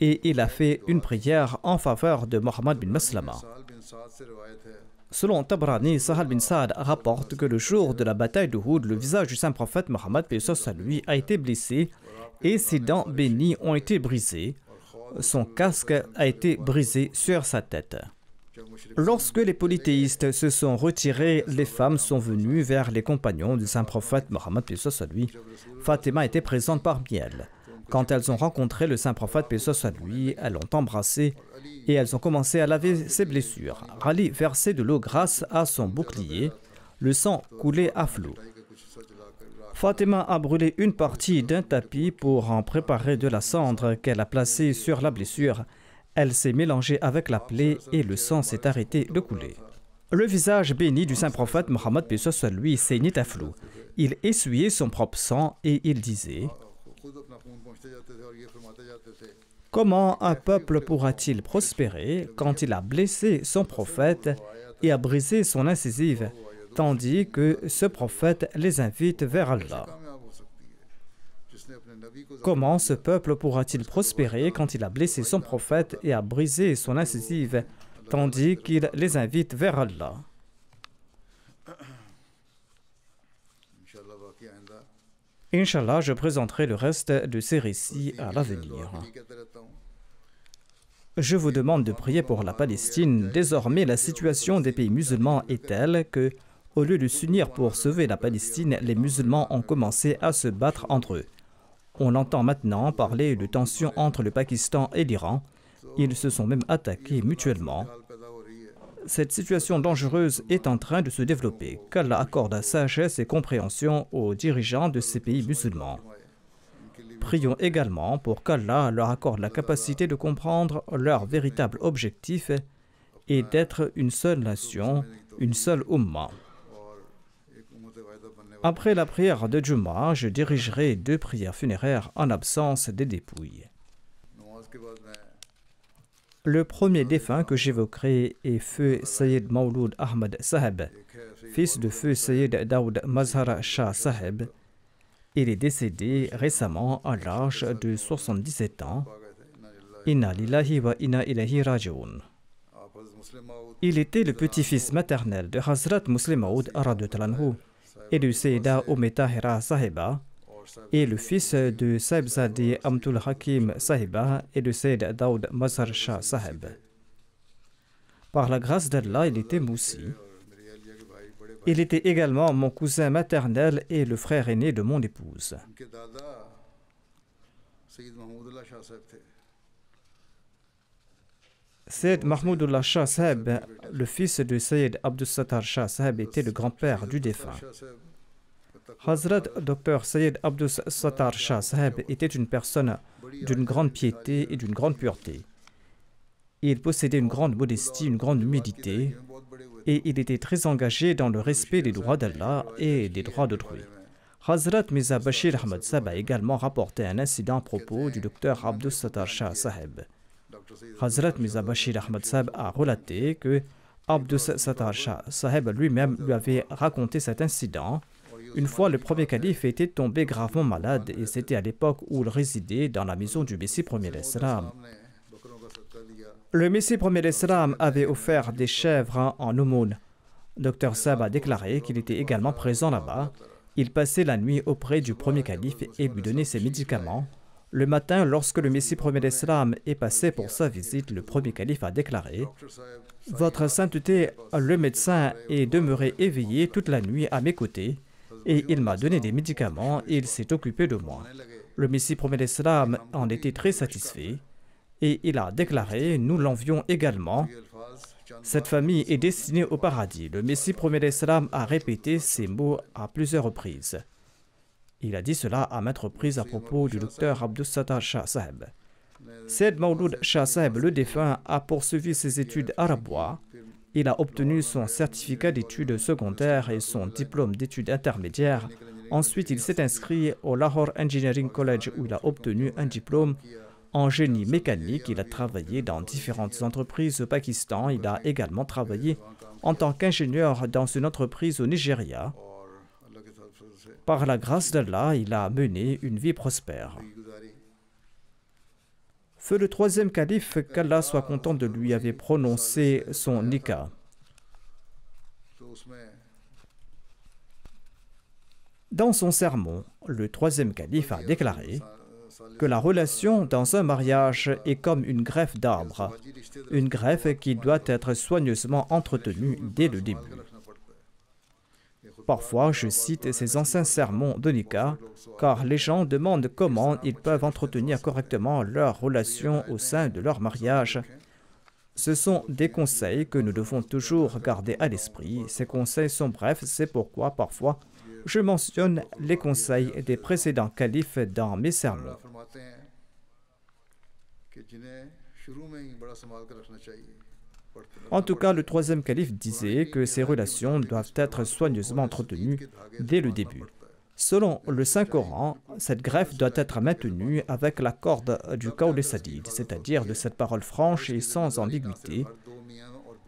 et il a fait une prière en faveur de Mohammed bin Maslama. Selon Tabrani, Sahal bin Saad rapporte que le jour de la bataille de Houd, le visage du saint prophète Mohammed lui a été blessé et ses dents bénies ont été brisées. Son casque a été brisé sur sa tête. Lorsque les polythéistes se sont retirés, les femmes sont venues vers les compagnons du saint prophète Mohammed lui. Fatima était présente parmi elles. Quand elles ont rencontré le saint prophète, paix lui, elles l'ont embrassé et elles ont commencé à laver ses blessures. Rali versait de l'eau grâce à son bouclier. Le sang coulait à flot. Fatima a brûlé une partie d'un tapis pour en préparer de la cendre qu'elle a placée sur la blessure. Elle s'est mélangée avec la plaie et le sang s'est arrêté de couler. Le visage béni du saint prophète Mohammed lui saignait à flot. Il essuyait son propre sang et il disait Comment un peuple pourra-t-il prospérer quand il a blessé son prophète et a brisé son incisive, tandis que ce prophète les invite vers Allah Comment ce peuple pourra-t-il prospérer quand il a blessé son prophète et a brisé son incisive, tandis qu'il les invite vers Allah Inch'Allah, je présenterai le reste de ces récits à l'avenir. Je vous demande de prier pour la Palestine. Désormais, la situation des pays musulmans est telle que, au lieu de s'unir pour sauver la Palestine, les musulmans ont commencé à se battre entre eux. On entend maintenant parler de tensions entre le Pakistan et l'Iran. Ils se sont même attaqués mutuellement. Cette situation dangereuse est en train de se développer. Qu'Allah accorde sagesse et compréhension aux dirigeants de ces pays musulmans. Prions également pour qu'Allah leur accorde la capacité de comprendre leur véritable objectif et d'être une seule nation, une seule Ummah. Après la prière de Juma, je dirigerai deux prières funéraires en absence des dépouilles. Le premier défunt que j'évoquerai est feu Sayyid Mauloud Ahmad Saheb, fils de feu Sayyid Daoud Mazhar Shah Saheb. Il est décédé récemment à l'âge de 77 ans. Inna lillahi wa inna ilahi Il était le petit-fils maternel de Hazrat Muslim Aoud et de Sayyida Hira Saheba, et le fils de Zadi Amtul Hakim Sahiba et de Saïd Daoud Mazar Shah Sahib. Par la grâce d'Allah, il était moussi. Il était également mon cousin maternel et le frère aîné de mon épouse. Sayyid Mahmoudullah Shah Saheb, le fils de Sayyid Abdus Sattar Shah Sahib, était le grand-père du défunt. Hazrat Dr Sayed Abdus Sattar Shah Saheb était une personne d'une grande piété et d'une grande pureté. Il possédait une grande modestie, une grande humilité, et il était très engagé dans le respect des droits d'Allah et des droits d'autrui. Hazrat Mirza Bashir Ahmad Sab a également rapporté un incident à propos du docteur Abdus Sattar Shah Saheb. Hazrat Mirza Bashir Ahmad Sab a relaté que Abdus Sattar Shah Saheb lui-même lui avait raconté cet incident une fois, le premier calife était tombé gravement malade et c'était à l'époque où il résidait dans la maison du Messie premier Islam. Le Messie premier Islam avait offert des chèvres en aumône. Docteur Sab a déclaré qu'il était également présent là-bas. Il passait la nuit auprès du premier calife et lui donnait ses médicaments. Le matin, lorsque le Messie premier d'Islam est passé pour sa visite, le premier calife a déclaré Votre sainteté, le médecin, est demeuré éveillé toute la nuit à mes côtés et il m'a donné des médicaments et il s'est occupé de moi. Le Messie promet l'Islam en était très satisfait et il a déclaré Nous l'envions également. Cette famille est destinée au paradis. Le Messie promet l'Islam a répété ces mots à plusieurs reprises. Il a dit cela à maintes reprises à propos du docteur Abdus Shah Sahib. Said Mauloud Shah Sahib, le défunt, a poursuivi ses études arabois il a obtenu son certificat d'études secondaires et son diplôme d'études intermédiaires. Ensuite, il s'est inscrit au Lahore Engineering College où il a obtenu un diplôme en génie mécanique. Il a travaillé dans différentes entreprises au Pakistan. Il a également travaillé en tant qu'ingénieur dans une entreprise au Nigeria. Par la grâce d'Allah, il a mené une vie prospère le troisième calife, qu'Allah soit content de lui, avait prononcé son nikah. Dans son sermon, le troisième calife a déclaré que la relation dans un mariage est comme une greffe d'arbre, une greffe qui doit être soigneusement entretenue dès le début. Parfois, je cite ces anciens sermons d'Onika, car les gens demandent comment ils peuvent entretenir correctement leurs relations au sein de leur mariage. Ce sont des conseils que nous devons toujours garder à l'esprit. Ces conseils sont brefs, c'est pourquoi parfois je mentionne les conseils des précédents califes dans mes sermons. En tout cas, le troisième calife disait que ces relations doivent être soigneusement entretenues dès le début. Selon le Saint-Coran, cette greffe doit être maintenue avec la corde du kaoulé Sadid, c'est-à-dire de cette parole franche et sans ambiguïté.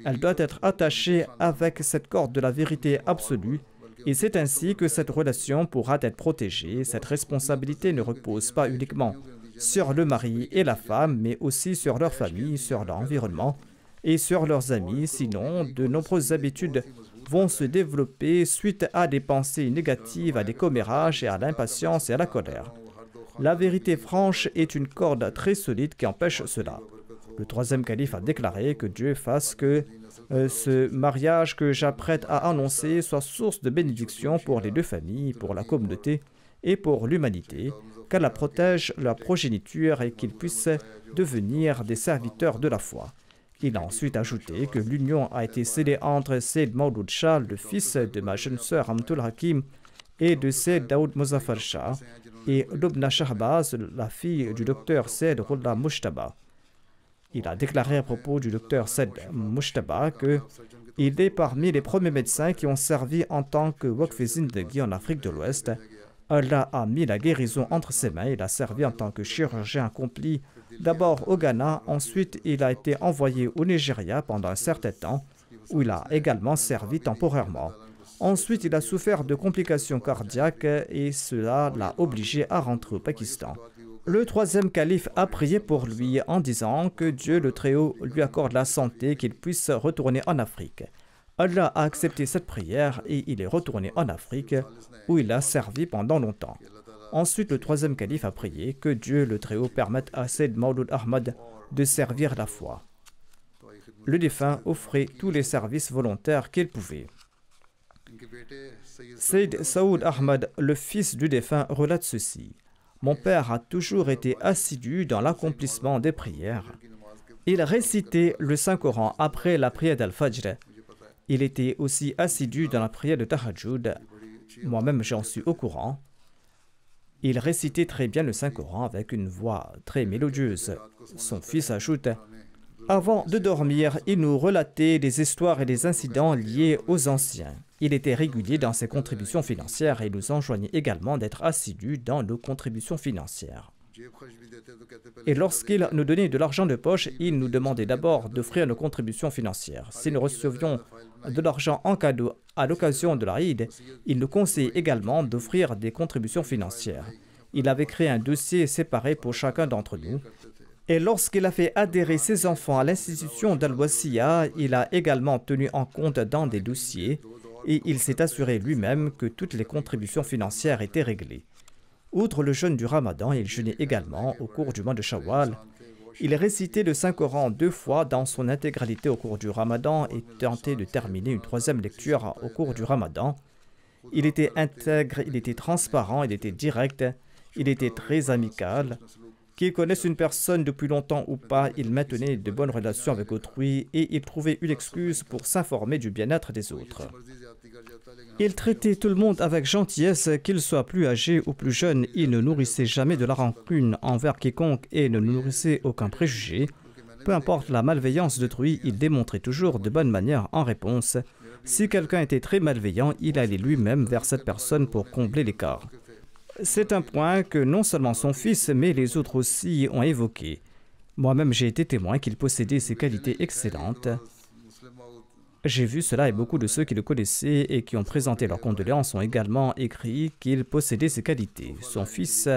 Elle doit être attachée avec cette corde de la vérité absolue, et c'est ainsi que cette relation pourra être protégée. Cette responsabilité ne repose pas uniquement sur le mari et la femme, mais aussi sur leur famille, sur leur environnement, et sur leurs amis. Sinon, de nombreuses habitudes vont se développer suite à des pensées négatives, à des commérages et à l'impatience et à la colère. La vérité franche est une corde très solide qui empêche cela. Le troisième calife a déclaré que Dieu fasse que euh, ce mariage que j'apprête à annoncer soit source de bénédiction pour les deux familles, pour la communauté et pour l'humanité, qu'Allah protège la progéniture et qu'ils puissent devenir des serviteurs de la foi. Il a ensuite ajouté que l'union a été scellée entre Said Maudud Shah, le fils de ma jeune sœur Amtul Hakim, et de Said Daoud Muzaffar Shah, et Lubna Shahbaz, la fille du docteur Said Rullah Mushtaba. Il a déclaré à propos du docteur Said Mushtaba que il est parmi les premiers médecins qui ont servi en tant que Wakfizin de Guy en Afrique de l'Ouest. Allah a mis la guérison entre ses mains. Il a servi en tant que chirurgien accompli D'abord au Ghana, ensuite il a été envoyé au Nigeria pendant un certain temps, où il a également servi temporairement. Ensuite, il a souffert de complications cardiaques et cela l'a obligé à rentrer au Pakistan. Le troisième calife a prié pour lui en disant que Dieu le Très-Haut lui accorde la santé qu'il puisse retourner en Afrique. Allah a accepté cette prière et il est retourné en Afrique où il a servi pendant longtemps. Ensuite, le troisième calife a prié que Dieu le Très-Haut permette à Said Maulud Ahmad de servir la foi. Le défunt offrait tous les services volontaires qu'il pouvait. Said Saoud Ahmad, le fils du défunt, relate ceci. Mon père a toujours été assidu dans l'accomplissement des prières. Il récitait le Saint-Coran après la prière d'Al-Fajr. Il était aussi assidu dans la prière de Tahajjud. Moi-même, j'en suis au courant. Il récitait très bien le Saint-Coran avec une voix très mélodieuse. Son fils ajoute Avant de dormir, il nous relatait des histoires et des incidents liés aux anciens. Il était régulier dans ses contributions financières et nous enjoignait également d'être assidus dans nos contributions financières. Et lorsqu'il nous donnait de l'argent de poche, il nous demandait d'abord d'offrir nos contributions financières. Si nous recevions de l'argent en cadeau à l'occasion de la Ride, il nous conseille également d'offrir des contributions financières. Il avait créé un dossier séparé pour chacun d'entre nous. Et lorsqu'il a fait adhérer ses enfants à l'institution d'Al-Wasiya, il a également tenu en compte dans des dossiers et il s'est assuré lui-même que toutes les contributions financières étaient réglées. Outre le jeûne du Ramadan, il jeûnait également au cours du mois de Shawwal il récitait le Saint-Coran deux fois dans son intégralité au cours du Ramadan et tentait de terminer une troisième lecture au cours du Ramadan. Il était intègre, il était transparent, il était direct, il était très amical. Qu'il connaisse une personne depuis longtemps ou pas, il maintenait de bonnes relations avec autrui et il trouvait une excuse pour s'informer du bien-être des autres. Il traitait tout le monde avec gentillesse, qu'il soit plus âgé ou plus jeune. Il ne nourrissait jamais de la rancune envers quiconque et ne nourrissait aucun préjugé. Peu importe la malveillance d'autrui, il démontrait toujours de bonnes manières en réponse. Si quelqu'un était très malveillant, il allait lui-même vers cette personne pour combler l'écart. C'est un point que non seulement son fils, mais les autres aussi ont évoqué. Moi-même, j'ai été témoin qu'il possédait ces qualités excellentes. J'ai vu cela et beaucoup de ceux qui le connaissaient et qui ont présenté leurs condoléances ont également écrit qu'il possédait ces qualités. Son fils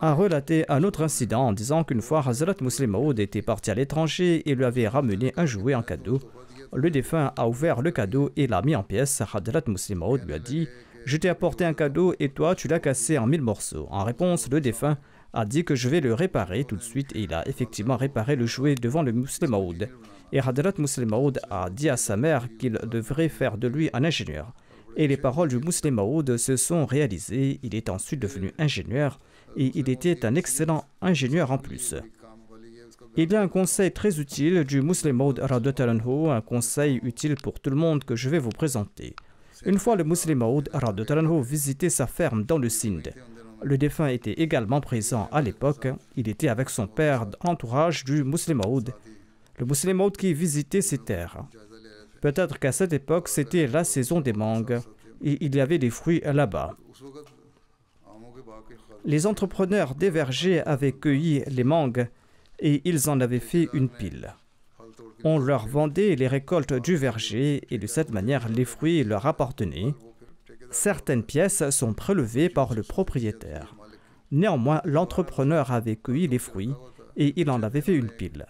a relaté un autre incident en disant qu'une fois Hazrat Muslim Maud était parti à l'étranger et lui avait ramené un jouet en cadeau. Le défunt a ouvert le cadeau et l'a mis en pièces. Hazrat Muslim Maud lui a dit je t'ai apporté un cadeau et toi, tu l'as cassé en mille morceaux. En réponse, le défunt a dit que je vais le réparer tout de suite et il a effectivement réparé le jouet devant le Maoud. Et musulman Maoud a dit à sa mère qu'il devrait faire de lui un ingénieur. Et les paroles du Maoud se sont réalisées. Il est ensuite devenu ingénieur et il était un excellent ingénieur en plus. Il y a un conseil très utile du Muslim Maud un conseil utile pour tout le monde que je vais vous présenter. Une fois le musulman Maoud Radotranho visitait sa ferme dans le Sindh. Le défunt était également présent à l'époque. Il était avec son père entourage du musulman Le musulman qui visitait ses terres. Peut-être qu'à cette époque, c'était la saison des mangues et il y avait des fruits là-bas. Les entrepreneurs des vergers avaient cueilli les mangues et ils en avaient fait une pile. On leur vendait les récoltes du verger et de cette manière les fruits leur appartenaient. Certaines pièces sont prélevées par le propriétaire. Néanmoins, l'entrepreneur avait cueilli les fruits et il en avait fait une pile.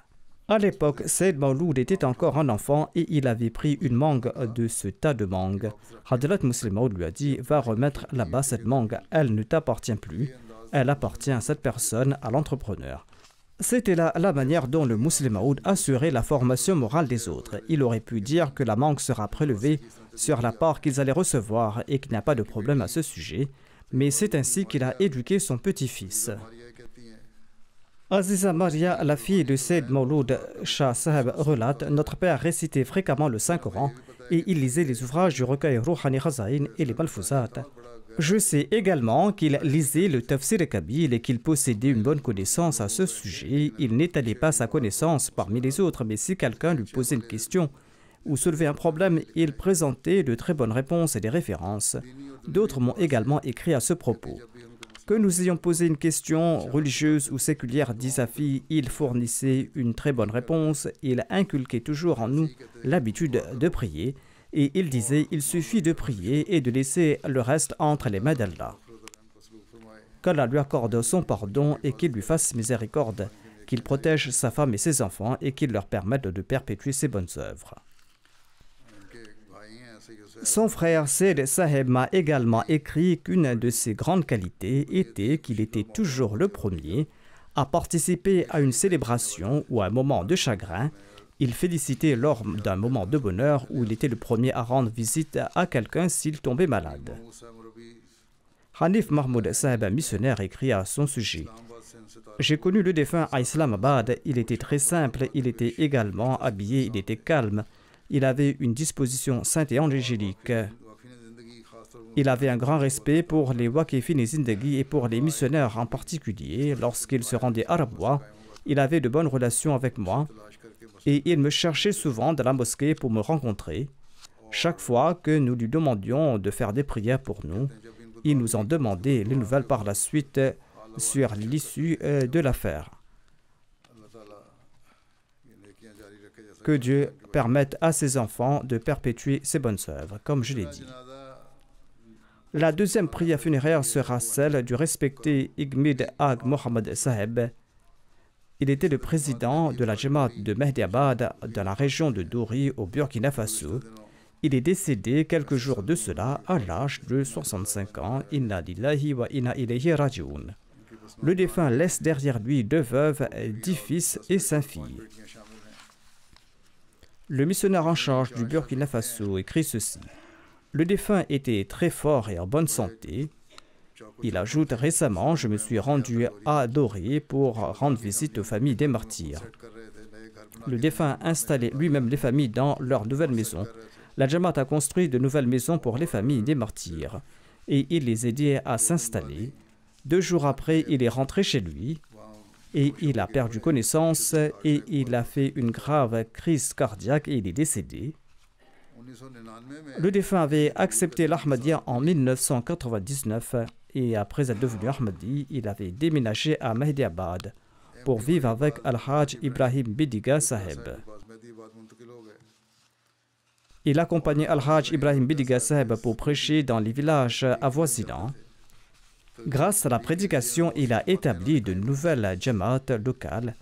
À l'époque, Saïd Mauloud était encore un enfant et il avait pris une mangue de ce tas de mangues. Hadrat Muslim lui a dit Va remettre là-bas cette mangue, elle ne t'appartient plus, elle appartient à cette personne, à l'entrepreneur. C'était la, la, manière dont le Maoud assurait la formation morale des autres. Il aurait pu dire que la manque sera prélevée sur la part qu'ils allaient recevoir et qu'il n'y a pas de problème à ce sujet, mais c'est ainsi qu'il a éduqué son petit-fils. Aziza Maria, la fille de Said Mauloud Shah Saheb, relate Notre père récitait fréquemment le Saint-Coran et il lisait les ouvrages du recueil Rouhani razaïn et les Malfouzat. Je sais également qu'il lisait le Tafsir al-Kabil et qu'il possédait une bonne connaissance à ce sujet. Il n'étalait pas sa connaissance parmi les autres, mais si quelqu'un lui posait une question ou soulevait un problème, il présentait de très bonnes réponses et des références. D'autres m'ont également écrit à ce propos. Que nous ayons posé une question religieuse ou séculière fille, il fournissait une très bonne réponse. Il inculquait toujours en nous l'habitude de prier et il disait il suffit de prier et de laisser le reste entre les mains d'Allah. Qu'Allah lui accorde son pardon et qu'il lui fasse miséricorde, qu'il protège sa femme et ses enfants et qu'il leur permette de perpétuer ses bonnes œuvres. Son frère Sel Saheb m'a également écrit qu'une de ses grandes qualités était qu'il était toujours le premier à participer à une célébration ou à un moment de chagrin il félicitait lors d'un moment de bonheur où il était le premier à rendre visite à quelqu'un s'il tombait malade. Hanif Mahmoud Saeb, un missionnaire, écrit à son sujet J'ai connu le défunt à Islamabad. Il était très simple, il était également habillé, il était calme. Il avait une disposition sainte et angélique. Il avait un grand respect pour les Wakifin et Zindagi et pour les missionnaires en particulier. Lorsqu'il se rendait à Rabwa, il avait de bonnes relations avec moi et il me cherchait souvent dans la mosquée pour me rencontrer. Chaque fois que nous lui demandions de faire des prières pour nous, il nous en demandait les nouvelles par la suite sur l'issue euh, de l'affaire. Que Dieu permette à ses enfants de perpétuer ses bonnes œuvres, comme je l'ai dit. La deuxième prière funéraire sera celle du respecté Igmid Ag Mohammed Saheb, il était le président de la Jamaat de Mehdiabad dans la région de Douri au Burkina Faso. Il est décédé quelques jours de cela à l'âge de 65 ans. Le défunt laisse derrière lui deux veuves, dix fils et cinq filles. Le missionnaire en charge du Burkina Faso écrit ceci. Le défunt était très fort et en bonne santé. Il ajoute récemment, je me suis rendu à Doré pour rendre visite aux familles des martyrs. Le défunt a installé lui-même les familles dans leur nouvelle maison. La Jamaat a construit de nouvelles maisons pour les familles des martyrs et il les aidait à s'installer. Deux jours après, il est rentré chez lui et il a perdu connaissance et il a fait une grave crise cardiaque et il est décédé. Le défunt avait accepté l'Ahmadiyya en 1999 et après être devenu Ahmadi, il avait déménagé à Mahdiabad pour vivre avec Al-Hajj Ibrahim Bidiga Saheb. Il accompagnait Al-Hajj Ibrahim Bidiga Saheb pour prêcher dans les villages avoisinants. Grâce à la prédication, il a établi de nouvelles jamaat locales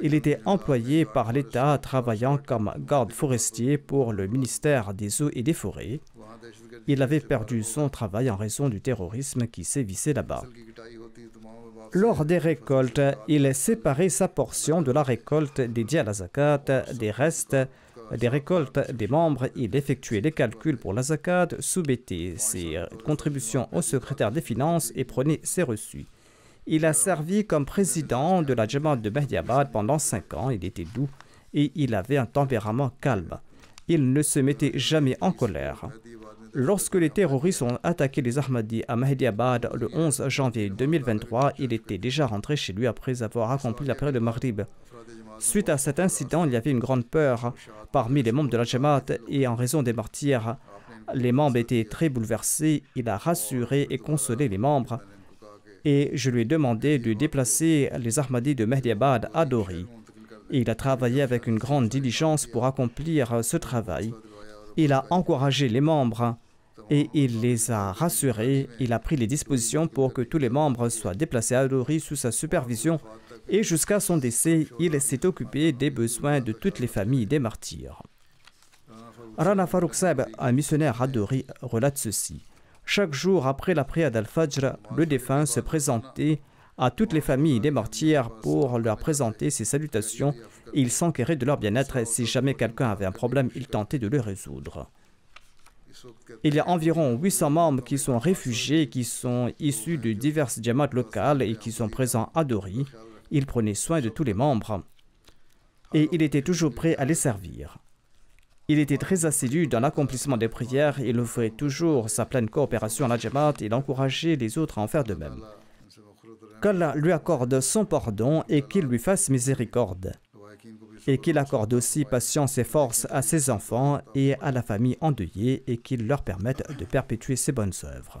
il était employé par l'État travaillant comme garde forestier pour le ministère des Eaux et des Forêts. Il avait perdu son travail en raison du terrorisme qui sévissait là-bas. Lors des récoltes, il séparait sa portion de la récolte dédiée à la zakat des restes des récoltes des membres, il effectuait les calculs pour la zakat, soumettait ses contributions au secrétaire des Finances et prenait ses reçus. Il a servi comme président de la Jamaat de Mahdiabad pendant cinq ans. Il était doux et il avait un tempérament calme. Il ne se mettait jamais en colère. Lorsque les terroristes ont attaqué les Ahmadis à Mahdiabad le 11 janvier 2023, il était déjà rentré chez lui après avoir accompli la période de Maghrib. Suite à cet incident, il y avait une grande peur parmi les membres de la Jamaat et en raison des martyrs. Les membres étaient très bouleversés. Il a rassuré et consolé les membres et je lui ai demandé de déplacer les Ahmadis de Mehdiabad à Dori. Il a travaillé avec une grande diligence pour accomplir ce travail. Il a encouragé les membres et il les a rassurés. Il a pris les dispositions pour que tous les membres soient déplacés à Dori sous sa supervision et jusqu'à son décès, il s'est occupé des besoins de toutes les familles des martyrs. Rana Farouk un missionnaire à Dori, relate ceci. Chaque jour après la prière d'Al-Fajr, le défunt se présentait à toutes les familles des mortières pour leur présenter ses salutations et il s'enquérait de leur bien-être. Si jamais quelqu'un avait un problème, il tentait de le résoudre. Il y a environ 800 membres qui sont réfugiés, qui sont issus de diverses diamantes locales et qui sont présents à Dori. Il prenait soin de tous les membres et il était toujours prêt à les servir. Il était très assidu dans l'accomplissement des prières il offrait toujours sa pleine coopération à la Jamaat et encourageait les autres à en faire de même. Qu'Allah lui accorde son pardon et qu'il lui fasse miséricorde. Et qu'il accorde aussi patience et force à ses enfants et à la famille endeuillée et qu'il leur permette de perpétuer ses bonnes œuvres.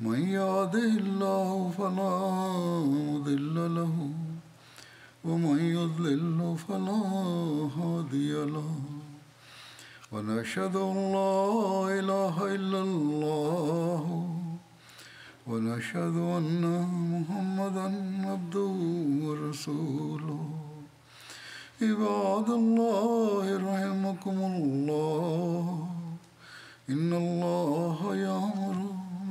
من يهده الله فلا مضل له ومن يضلل فلا هادي له ونشهد ان لا اله الا الله ونشهد ان محمدا عبده ورسوله عباد الله رحمكم الله ان الله يامر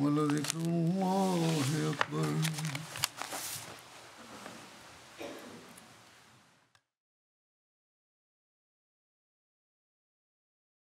ولذكر الله أكبر